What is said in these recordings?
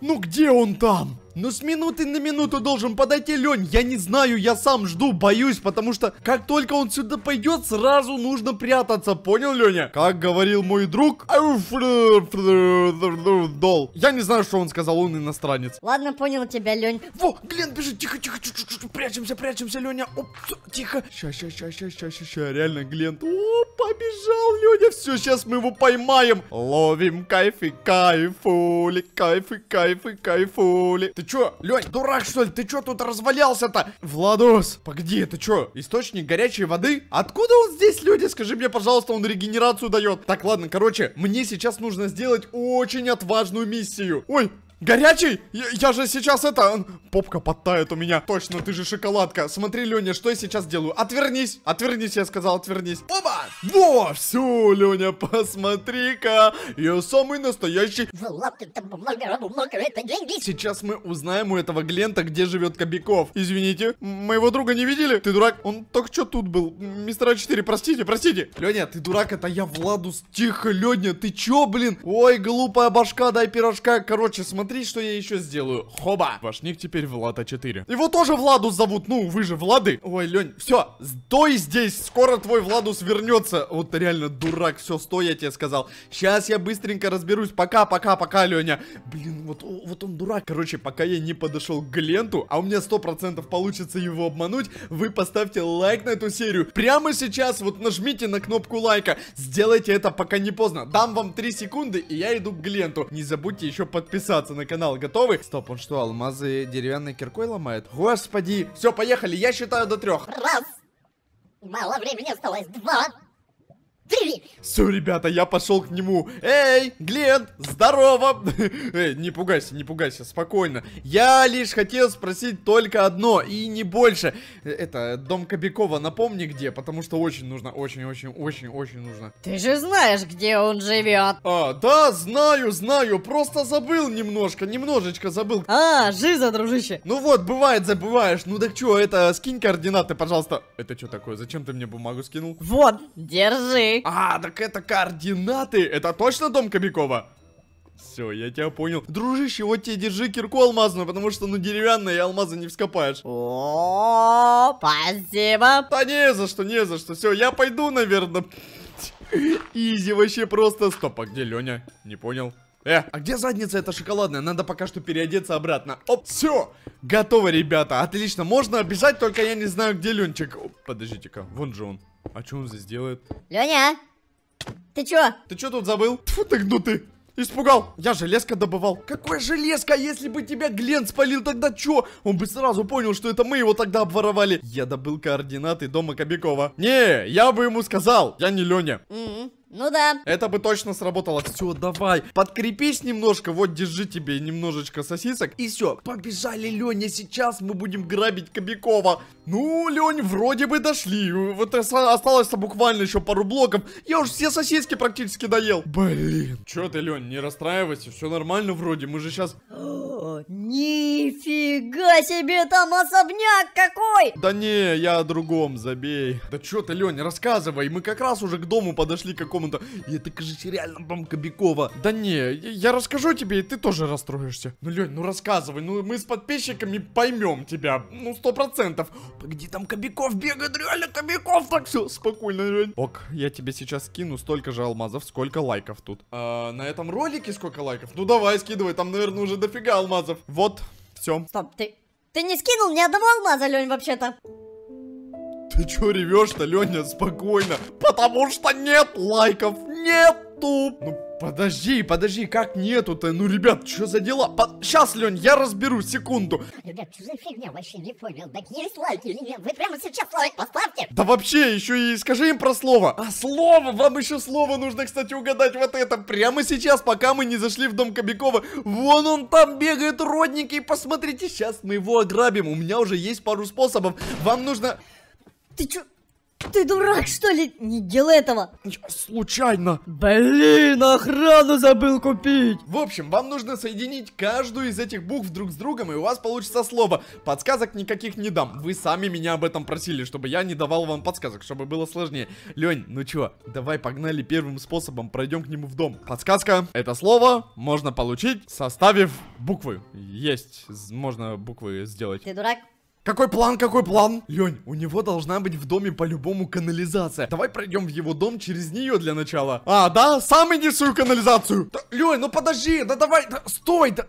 Ну где он там? Ну с минуты на минуту должен подойти Лень. Я не знаю, я сам жду, боюсь, потому что как только он сюда пойдет, сразу нужно прятаться. Понял, Леня? Как говорил мой друг... Дол. Я не знаю, что он сказал, он иностранец. Ладно, понял тебя, Лень. Во, Глен, бежи, тихо, тихо, тихо, тихо, прячемся, прячемся, Леня. Оп, тихо. Сейчас, сейчас, сейчас, сейчас, сейчас, ща, реально, Глен. О, побежал, Леня, все, сейчас мы его поймаем. Ловим кайфы, кайфули, кайфы, кайфы, кайфули. Ты чё, Лень, дурак что ли? Ты чё тут развалялся-то? Владос, погоди, это чё, источник горячей воды? Откуда он здесь, люди? Скажи мне, пожалуйста, он регенерацию дает. Так, ладно, короче, мне сейчас нужно сделать очень отважную миссию. Ой, Горячий? Я, я же сейчас это... Попка подтает у меня. Точно, ты же шоколадка. Смотри, Леня, что я сейчас делаю. Отвернись. Отвернись, я сказал, отвернись. Оба! Во, все, Леня, посмотри-ка. Я самый настоящий... Сейчас мы узнаем у этого Глента, где живет Кобяков. Извините, моего друга не видели? Ты дурак? Он только что тут был. Мистера А4, простите, простите. Леня, ты дурак, это я Владус. Тихо, Леня, ты чё, блин? Ой, глупая башка, дай пирожка. Короче, смотри. Смотри, что я еще сделаю. Хоба. Ваш ник теперь Влада 4. Его тоже Владу зовут. Ну, вы же Влады. Ой, Лень, все, стой здесь. Скоро твой Владус вернется. Вот реально дурак. Все, стой, я тебе сказал. Сейчас я быстренько разберусь. Пока, пока, пока, Леня. Блин, вот, вот он дурак. Короче, пока я не подошел к Гленту, а у меня процентов получится его обмануть, вы поставьте лайк на эту серию. Прямо сейчас вот нажмите на кнопку лайка. Сделайте это, пока не поздно. Дам вам 3 секунды, и я иду к Гленту. Не забудьте еще подписаться на канал. Готовы? Стоп, он что, алмазы деревянной киркой ломает? Господи! Все, поехали, я считаю до трех. Раз. Мало времени осталось. Два. Все, ребята, я пошел к нему. Эй, Глент, здорово. Эй, не пугайся, не пугайся, спокойно. Я лишь хотел спросить только одно и не больше. Э, это, дом Кобякова, напомни где, потому что очень нужно, очень-очень-очень-очень нужно. Ты же знаешь, где он живет. А, да, знаю, знаю, просто забыл немножко, немножечко забыл. А, жиза, дружище. Ну вот, бывает, забываешь. Ну так чё, это, скинь координаты, пожалуйста. Это что такое, зачем ты мне бумагу скинул? Вот, держи окей. А, так это координаты. Это точно дом Кобякова? Все, я тебя понял. Дружище, вот тебе держи кирку алмазную, потому что, ну, деревянная и алмазы не вскопаешь. О, спасибо. Да не за что, не за что. Все, я пойду, наверное. Изи вообще просто. Стоп, а где Леня? Не понял. Э, а где задница эта шоколадная? Надо пока что переодеться обратно. Оп, все, готово, ребята. Отлично, можно обижать, только я не знаю, где Ленчик. Подождите-ка, вон же он. А что он здесь делает? Леня, ты чё? Ты чё тут забыл? Тьфу ты гнутый. Испугал. Я железка добывал. Какое железка? Если бы тебя Глен спалил, тогда чё? Он бы сразу понял, что это мы его тогда обворовали. Я добыл координаты дома Кобякова. Не, я бы ему сказал. Я не Леня. Mm м-м. -mm. Ну да. Это бы точно сработало. Все, давай, подкрепись немножко. Вот, держи тебе немножечко сосисок. И все, побежали, Леня. Сейчас мы будем грабить Кобякова. Ну, Лень, вроде бы дошли. Вот осталось буквально еще пару блоков. Я уж все сосиски практически доел. Блин. Че ты, Лень, не расстраивайся. Все нормально вроде. Мы же сейчас... Нифига себе, там особняк какой! Да не, я о другом, забей. Да чё ты, Лёнь, рассказывай, мы как раз уже к дому подошли к какому-то... И это, кажется, реально бомка Кобякова. Да не, я расскажу тебе, и ты тоже расстроишься. Ну, Лёнь, ну рассказывай, ну мы с подписчиками поймем тебя, ну сто процентов. Погоди, там Кобяков бегает, реально Кобяков, так все спокойно, Лёнь. Ок, я тебе сейчас скину столько же алмазов, сколько лайков тут. А, на этом ролике сколько лайков? Ну давай, скидывай, там, наверное, уже дофига алмазов. Вот, все. Стоп, ты, ты не скинул ни одного алмаза, Лень, вообще-то. Ты чё ревешь-то, Леня? Спокойно. Потому что нет лайков. Нету. Ну, Подожди, подожди, как нету-то? Ну, ребят, что за дела? Под... Сейчас, Лень, я разберу, секунду. Ребят, что за фигня? Вообще не понял. Так есть лайк или нет? Вы прямо сейчас лайк поставьте. Да вообще, еще и скажи им про слово. А слово, вам еще слово нужно, кстати, угадать вот это. Прямо сейчас, пока мы не зашли в дом Кобякова. Вон он там бегает, родненький. Посмотрите, сейчас мы его ограбим. У меня уже есть пару способов. Вам нужно... Ты чё... Ты дурак, что ли? Не делай этого. Я случайно. Блин, охрану забыл купить. В общем, вам нужно соединить каждую из этих букв друг с другом, и у вас получится слово. Подсказок никаких не дам. Вы сами меня об этом просили, чтобы я не давал вам подсказок, чтобы было сложнее. Лень, ну чё, давай погнали первым способом, пройдем к нему в дом. Подсказка. Это слово можно получить, составив буквы. Есть, можно буквы сделать. Ты дурак? Какой план, какой план? Лень, у него должна быть в доме по-любому канализация. Давай пройдем в его дом через нее для начала. А, да? Сам иди свою канализацию. Да, Лень, ну подожди, да давай, да, стой, да...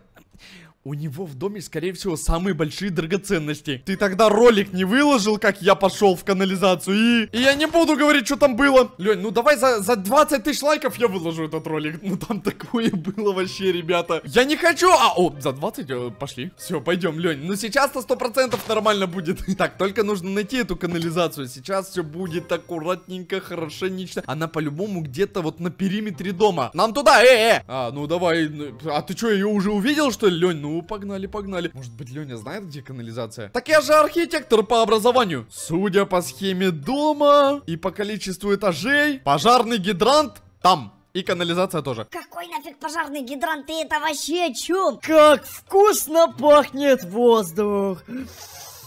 У него в доме, скорее всего, самые большие драгоценности. Ты тогда ролик не выложил, как я пошел в канализацию и... И я не буду говорить, что там было. Лень, ну давай за, за 20 тысяч лайков я выложу этот ролик. Ну там такое было вообще, ребята. Я не хочу... А, о, за 20 э, пошли. Все, пойдем, Лень. Ну сейчас-то 100% нормально будет. Так, только нужно найти эту канализацию. Сейчас все будет аккуратненько, хорошенечно. Она по-любому где-то вот на периметре дома. Нам туда, э, э. А, ну давай. А ты что, ее уже увидел, что ли, Лень? Ну погнали, погнали. Может быть, Леня знает, где канализация? Так я же архитектор по образованию. Судя по схеме дома и по количеству этажей, пожарный гидрант там. И канализация тоже. Какой нафиг пожарный гидрант? И это вообще о чем? Как вкусно пахнет воздух.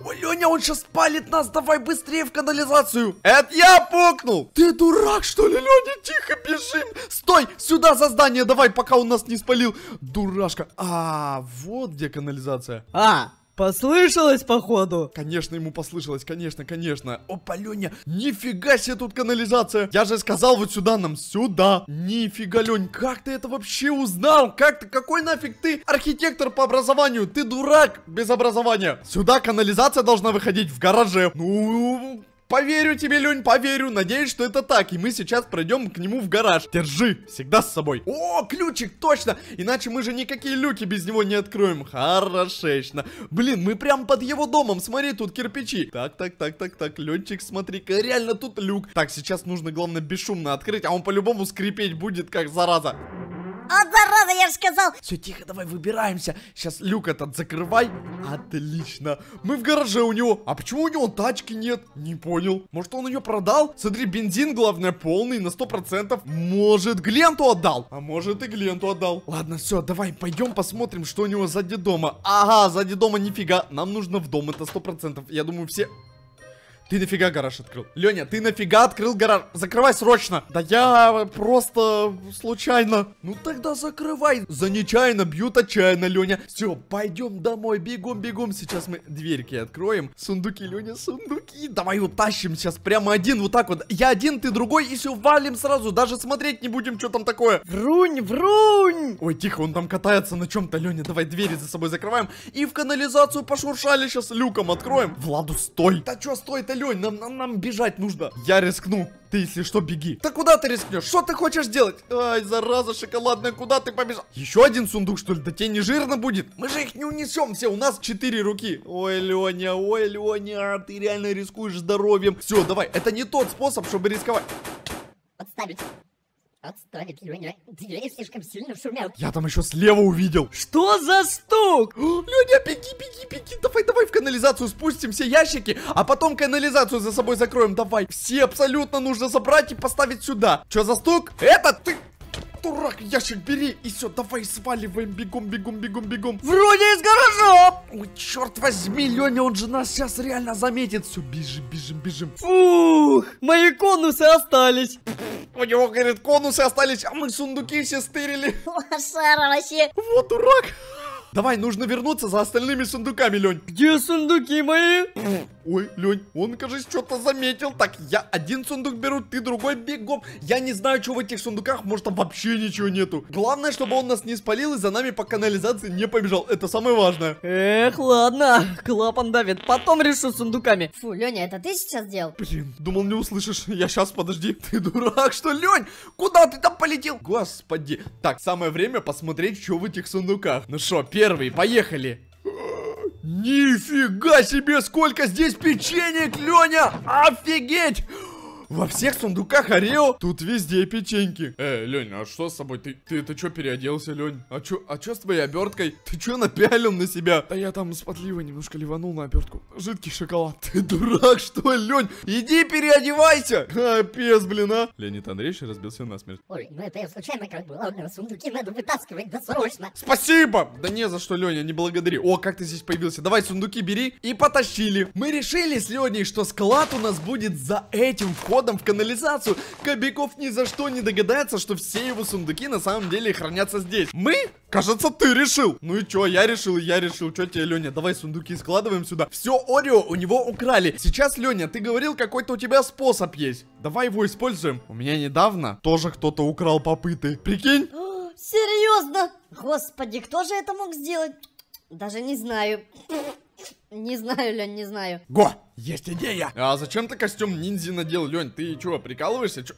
Ой, Леня, он сейчас палит нас, давай быстрее в канализацию. Это я пукнул. Ты дурак, что ли, Леня? Тихо, бежим. Стой, сюда за здание давай, пока он нас не спалил. Дурашка. А, вот где канализация. А, Послышалось, походу? Конечно, ему послышалось, конечно, конечно. Опа, Леня, нифига себе тут канализация. Я же сказал вот сюда нам, сюда. Нифига, Лень, как ты это вообще узнал? Как ты, какой нафиг ты архитектор по образованию? Ты дурак без образования. Сюда канализация должна выходить в гараже. Ну, Поверю тебе, Лень, поверю. Надеюсь, что это так. И мы сейчас пройдем к нему в гараж. Держи, всегда с собой. О, ключик, точно. Иначе мы же никакие люки без него не откроем. Хорошечно. Блин, мы прям под его домом. Смотри, тут кирпичи. Так, так, так, так, так. Летчик, смотри-ка, реально тут люк. Так, сейчас нужно, главное, бесшумно открыть, а он по-любому скрипеть будет, как зараза. Вот зараза, я же сказал. Все, тихо, давай выбираемся. Сейчас люк этот закрывай. Отлично. Мы в гараже у него. А почему у него тачки нет? Не понял. Может, он ее продал? Смотри, бензин, главное, полный, на 100%. Может, Гленту отдал? А может, и Гленту отдал. Ладно, все, давай, пойдем посмотрим, что у него сзади дома. Ага, сзади дома нифига. Нам нужно в дом, это 100%. Я думаю, все... Ты нафига гараж открыл? Леня, ты нафига открыл гараж? Закрывай срочно! Да я просто случайно. Ну тогда закрывай. За нечаянно бьют отчаянно, Леня. Все, пойдем домой, бегом, бегом. Сейчас мы дверьки откроем. Сундуки, Леня, сундуки. Давай утащим сейчас прямо один, вот так вот. Я один, ты другой, и все, валим сразу. Даже смотреть не будем, что там такое. Врунь, врунь. Ой, тихо, он там катается на чем-то, Леня. Давай двери за собой закрываем. И в канализацию пошуршали сейчас люком откроем. Владу, стой. Да что стой ты. Лень, нам, нам, нам бежать нужно. Я рискну. Ты, если что, беги. Да куда ты рискнешь? Что ты хочешь делать? Ай, зараза шоколадная, куда ты побежал? Еще один сундук, что ли? Да тебе не жирно будет? Мы же их не унесем все, у нас четыре руки. Ой, Леня, ой, Леня, ты реально рискуешь здоровьем. Все, давай, это не тот способ, чтобы рисковать. Подставить. Отстань от меня, слишком сильно шумел. Я там еще слева увидел. Что за стук? Люди, беги, беги, беги, давай, давай в канализацию спустим все ящики, а потом канализацию за собой закроем, давай. Все абсолютно нужно забрать и поставить сюда. Что за стук? Это ты дурак, ящик бери. И все, давай сваливаем. Бегом, бегом, бегом, бегом. Вроде из гаража. Ой, черт возьми, Леня, он же нас сейчас реально заметит. Все, бежим, бежим, бежим. Фух, мои конусы остались. У него, говорит, конусы остались, а мы сундуки все стырили. Лошара вообще. Вот дурак. Давай, нужно вернуться за остальными сундуками, Лень. Где сундуки мои? Ой, Лень, он, кажется, что-то заметил. Так, я один сундук беру, ты другой бегом. Я не знаю, что в этих сундуках, может, там вообще ничего нету. Главное, чтобы он нас не спалил и за нами по канализации не побежал. Это самое важное. Эх, ладно. Клапан давит. Потом решу сундуками. Фу, Леня, это ты сейчас делал? Блин, думал, не услышишь. Я сейчас, подожди. Ты дурак, что, Лень? Куда ты там полетел? Господи. Так, самое время посмотреть, что в этих сундуках. Ну что, первый первый, поехали. Нифига себе, сколько здесь печенья, Леня! Офигеть! Во всех сундуках Орео. Тут везде печеньки. Э, Лень, а что с собой? Ты, ты это что переоделся, Лень? А чё, а чё с твоей оберткой? Ты чё напялил на себя? Да я там спотливо немножко ливанул на обертку. Жидкий шоколад. Ты дурак, что ли, Лень? Иди переодевайся. Капец, блин, а. Леонид Андреевич разбился насмерть. Ой, ну это я случайно как бы. Ладно, сундуки надо вытаскивать досрочно. Спасибо. Да не за что, Леня, не благодари. О, как ты здесь появился. Давай сундуки бери и потащили. Мы решили с Леней, что склад у нас будет за этим входом водородом в канализацию, Кобяков ни за что не догадается, что все его сундуки на самом деле хранятся здесь. Мы? Кажется, ты решил. Ну и чё, я решил, я решил. Чё тебе, Лёня, давай сундуки складываем сюда. Все Орео у него украли. Сейчас, Лёня, ты говорил, какой-то у тебя способ есть. Давай его используем. У меня недавно тоже кто-то украл попыты. Прикинь? А, Серьезно? Господи, кто же это мог сделать? Даже не знаю. Не знаю, Лень, не знаю. Го, есть идея. А зачем ты костюм ниндзя надел, Лень? Ты чего, прикалываешься? Чё?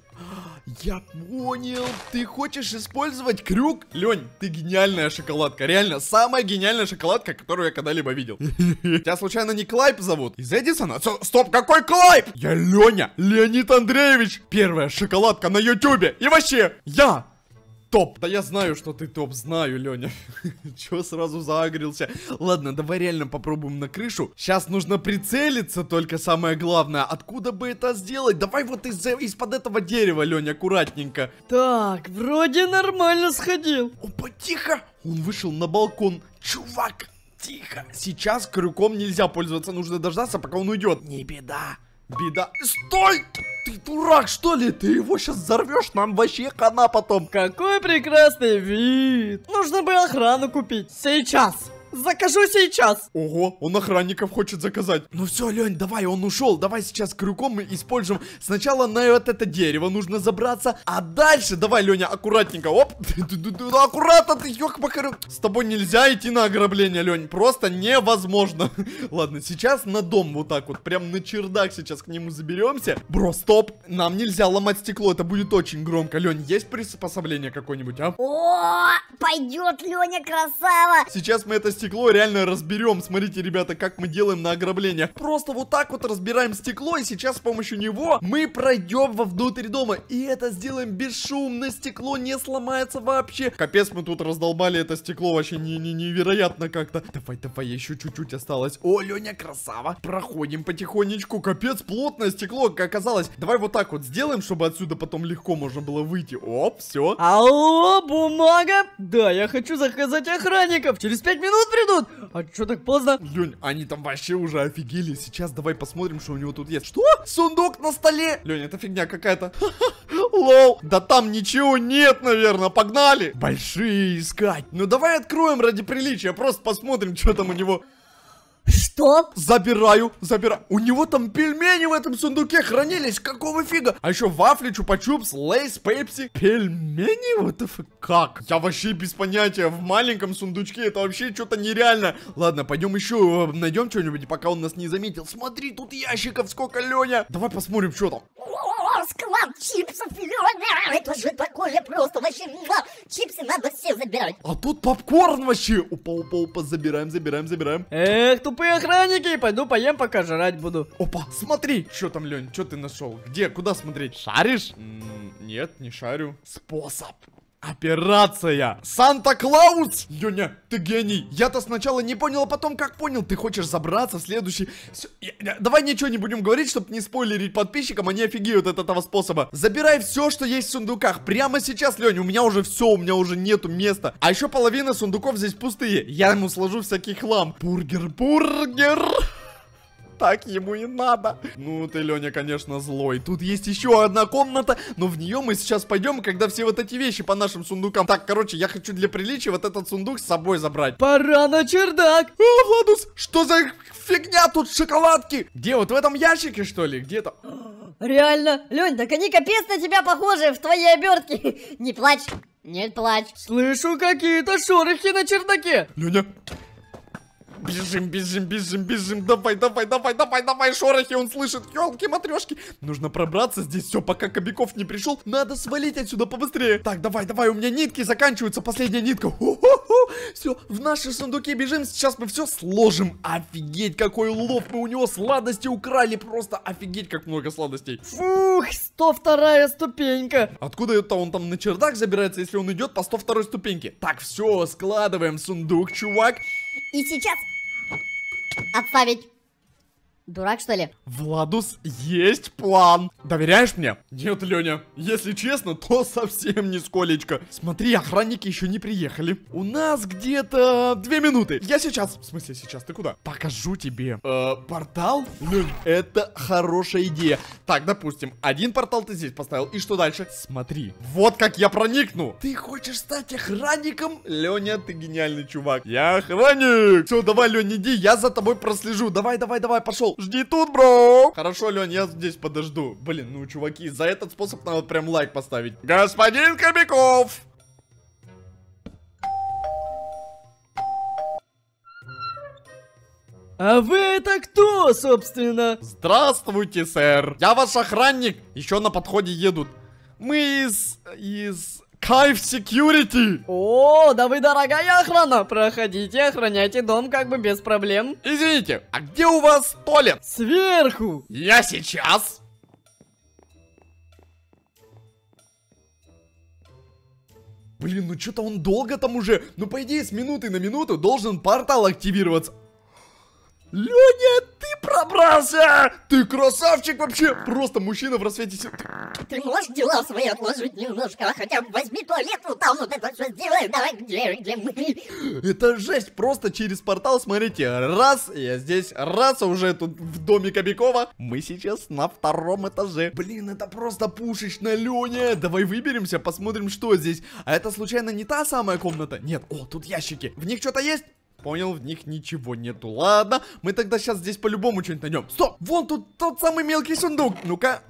Я понял, ты хочешь использовать крюк? Лень, ты гениальная шоколадка, реально, самая гениальная шоколадка, которую я когда-либо видел. Тебя случайно не Клайп зовут? Из Эдисона? Стоп, какой Клайп? Я Леня, Леонид Андреевич, первая шоколадка на Ютубе и вообще, я топ. Да я знаю, что ты топ, знаю, Леня. Чего сразу заагрился? Ладно, давай реально попробуем на крышу. Сейчас нужно прицелиться, только самое главное. Откуда бы это сделать? Давай вот из из-под этого дерева, Леня, аккуратненько. Так, вроде нормально сходил. Опа, тихо. Он вышел на балкон. Чувак, тихо. Сейчас крюком нельзя пользоваться, нужно дождаться, пока он уйдет. Не беда. Беда. Стой! Ты дурак, что ли? Ты его сейчас взорвешь, нам вообще хана потом. Какой прекрасный вид. Нужно бы охрану купить. Сейчас. Закажу сейчас. Ого, он охранников хочет заказать. Ну все, Лень, давай, он ушел. Давай сейчас крюком мы используем. Сначала на вот это дерево нужно забраться, а дальше, давай, Леня, аккуратненько. Оп, аккуратно ты, ёк-макарюк. С тобой нельзя идти на ограбление, Лень, просто невозможно. Ладно, сейчас на дом вот так вот, прям на чердак сейчас к нему заберемся. Бро, стоп, нам нельзя ломать стекло, это будет очень громко. Лень, есть приспособление какое-нибудь, а? О, пойдет, Леня, красава. Сейчас мы это стекло стекло реально разберем. Смотрите, ребята, как мы делаем на ограбление. Просто вот так вот разбираем стекло, и сейчас с помощью него мы пройдем вовнутрь дома. И это сделаем бесшумно, стекло не сломается вообще. Капец, мы тут раздолбали это стекло, вообще не, не, невероятно как-то. Давай, давай, еще чуть-чуть осталось. О, Леня, красава. Проходим потихонечку. Капец, плотное стекло, как оказалось. Давай вот так вот сделаем, чтобы отсюда потом легко можно было выйти. Оп, все. Алло, бумага? Да, я хочу заказать охранников. Через пять минут придут? А что так поздно? Лень, они там вообще уже офигели. Сейчас давай посмотрим, что у него тут есть. Что? Сундук на столе? Лень, это фигня какая-то. Лол. Да там ничего нет, наверное. Погнали. Большие искать. Ну давай откроем ради приличия. Просто посмотрим, что там у него. Что? Забираю, забираю. У него там пельмени в этом сундуке хранились. Какого фига? А еще вафли, чупа-чупс, лейс, пепси. Пельмени? Вот это как? Я вообще без понятия. В маленьком сундучке это вообще что-то нереально. Ладно, пойдем еще э, найдем что-нибудь, пока он нас не заметил. Смотри, тут ящиков сколько, Леня. Давай посмотрим, что там мам, чипсов миллионер! Это же такое просто вообще, чипсы надо все забирать. А тут попкорн вообще! Опа, опа, опа, забираем, забираем, забираем. Эх, тупые охранники, пойду поем, пока жрать буду. Опа, смотри, что там, Лень, что ты нашел? Где, куда смотреть? Шаришь? М -м нет, не шарю. Способ. Операция! Санта-Клаус! Юня, ты гений! Я-то сначала не понял, а потом как понял, ты хочешь забраться в следующий... Всё, я, я, давай ничего не будем говорить, чтобы не спойлерить подписчикам, они офигеют от этого способа. Забирай все, что есть в сундуках. Прямо сейчас, Леня, у меня уже все, у меня уже нету места. А еще половина сундуков здесь пустые. Я ему сложу всякий хлам. Бургер, бургер! Так ему и надо. Ну ты, Леня, конечно, злой. Тут есть еще одна комната, но в нее мы сейчас пойдем, когда все вот эти вещи по нашим сундукам. Так, короче, я хочу для приличия вот этот сундук с собой забрать. Пора на чердак. О, а, Владус, что за фигня тут шоколадки? Где, вот в этом ящике, что ли? Где-то... Реально? Лень, так они капец на тебя похожи в твоей обертке. Не плачь. Нет, плачь. Слышу какие-то шорохи на чердаке. Леня, Бежим, бежим, бежим, бежим. Давай, давай, давай, давай, давай. Шорохи он слышит. Елки, матрешки. Нужно пробраться здесь. Все, пока Кобяков не пришел, надо свалить отсюда побыстрее. Так, давай, давай. У меня нитки заканчиваются. Последняя нитка. Все, в наши сундуки бежим. Сейчас мы все сложим. Офигеть, какой улов. Мы у него сладости украли. Просто офигеть, как много сладостей. Фух, 102 ступенька. Откуда это он там на чердак забирается, если он идет по 102 ступеньке? Так, все, складываем сундук, чувак. И сейчас отставить. Дурак, что ли? Владус, есть план. Доверяешь мне? Нет, Леня. Если честно, то совсем не нисколечко. Смотри, охранники еще не приехали. У нас где-то две минуты. Я сейчас... В смысле сейчас? Ты куда? Покажу тебе. Э, портал? Лен, это хорошая идея. Так, допустим, один портал ты здесь поставил. И что дальше? Смотри. Вот как я проникну. Ты хочешь стать охранником? Леня, ты гениальный чувак. Я охранник. Все, давай, Леня, иди. Я за тобой прослежу. Давай, давай, давай, пошел. Жди тут, бро. Хорошо, Лен, я здесь подожду. Блин, ну, чуваки, за этот способ надо прям лайк поставить. Господин Кобяков! А вы это кто, собственно? Здравствуйте, сэр. Я ваш охранник. Еще на подходе едут. Мы из... из... Кайф Security. О, да вы дорогая охрана. Проходите, охраняйте дом как бы без проблем. Извините, а где у вас туалет? Сверху. Я сейчас. Блин, ну что-то он долго там уже. Ну, по идее, с минуты на минуту должен портал активироваться. Леня, ты пробрался! Ты красавчик вообще! Просто мужчина в рассвете сил. Ты можешь дела свои отложить немножко? А хотя бы возьми туалетку, там вот это все сделай, давай, где, где мы? Это жесть, просто через портал, смотрите, раз, я здесь, раз, уже тут в доме Кобякова. Мы сейчас на втором этаже. Блин, это просто пушечная Леня. Давай выберемся, посмотрим, что здесь. А это случайно не та самая комната? Нет, о, тут ящики. В них что-то есть? понял, в них ничего нету. Ладно, мы тогда сейчас здесь по-любому что-нибудь найдем. Стоп! Вон тут тот самый мелкий сундук. Ну-ка.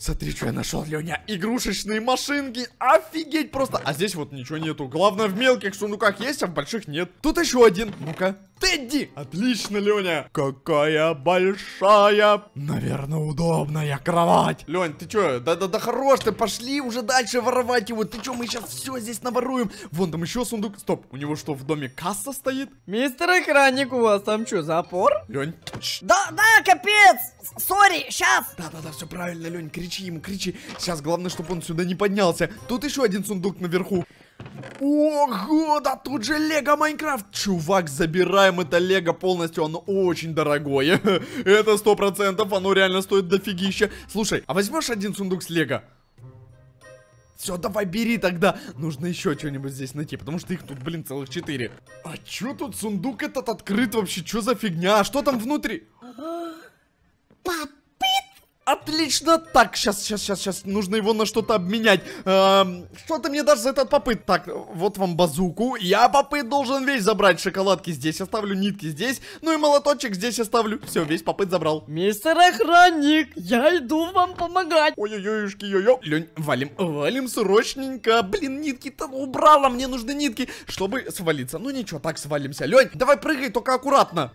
Смотри, что я нашел, Леня. Игрушечные машинки. Офигеть просто. А здесь вот ничего нету. Главное, в мелких сундуках есть, а в больших нет. Тут еще один. Ну-ка. Тедди! Отлично, Леня! Какая большая, наверное, удобная кровать. Лень, ты чё? Да-да-да хорош ты, пошли уже дальше воровать его. Ты чё, мы сейчас все здесь наворуем. Вон там еще сундук. Стоп, у него что, в доме касса стоит? Мистер охранник, у вас там чё, запор? Лень. Да-да, капец! Сори, сейчас! Да-да-да, все правильно, Лень, кричи ему, кричи. Сейчас главное, чтобы он сюда не поднялся. Тут еще один сундук наверху. Ого, да тут же Лего Майнкрафт. Чувак, забираем это Лего полностью, оно очень дорогое. Это сто процентов, оно реально стоит дофигища. Слушай, а возьмешь один сундук с Лего? Все, давай бери тогда. Нужно еще что-нибудь здесь найти, потому что их тут, блин, целых четыре. А чё тут сундук этот открыт вообще? Чё за фигня? А что там внутри? Папа. Отлично! Так, сейчас, сейчас, сейчас, сейчас. Нужно его на что-то обменять. Эм, что ты мне дашь за этот попыт? Так, вот вам базуку. Я попыт должен весь забрать. Шоколадки здесь оставлю, нитки здесь. Ну и молоточек здесь оставлю. Все, весь попыт забрал. Мистер охранник, я иду вам помогать. Ой-ой-ой, ой-ой. Лень, валим, валим срочненько. Блин, нитки-то ну, убрала. Мне нужны нитки, чтобы свалиться. Ну ничего, так свалимся. Лень, давай прыгай, только аккуратно.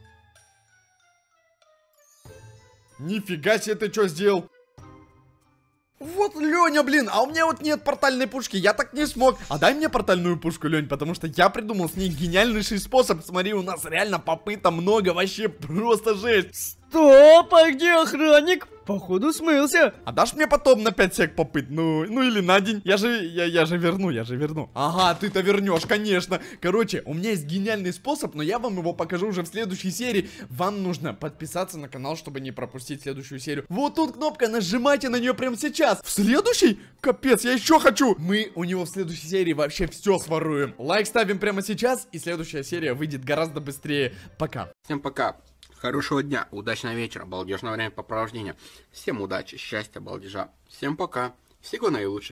Нифига себе ты что сделал? Вот Лёня, блин, а у меня вот нет портальной пушки, я так не смог. А дай мне портальную пушку, Лень, потому что я придумал с ней гениальнейший способ. Смотри, у нас реально попыток много, вообще просто жесть. Стоп, а где охранник? Походу смылся. А дашь мне потом на 5 сек попыт? Ну, ну или на день. Я же, я, я же верну, я же верну. Ага, ты-то вернешь, конечно. Короче, у меня есть гениальный способ, но я вам его покажу уже в следующей серии. Вам нужно подписаться на канал, чтобы не пропустить следующую серию. Вот тут кнопка, нажимайте на нее прямо сейчас. В следующий? Капец, я еще хочу. Мы у него в следующей серии вообще все своруем. Лайк ставим прямо сейчас, и следующая серия выйдет гораздо быстрее. Пока. Всем пока. Хорошего дня, удачного вечера, балдежного времяпрепровождения. Всем удачи, счастья, балдежа. Всем пока. Всего наилучшего.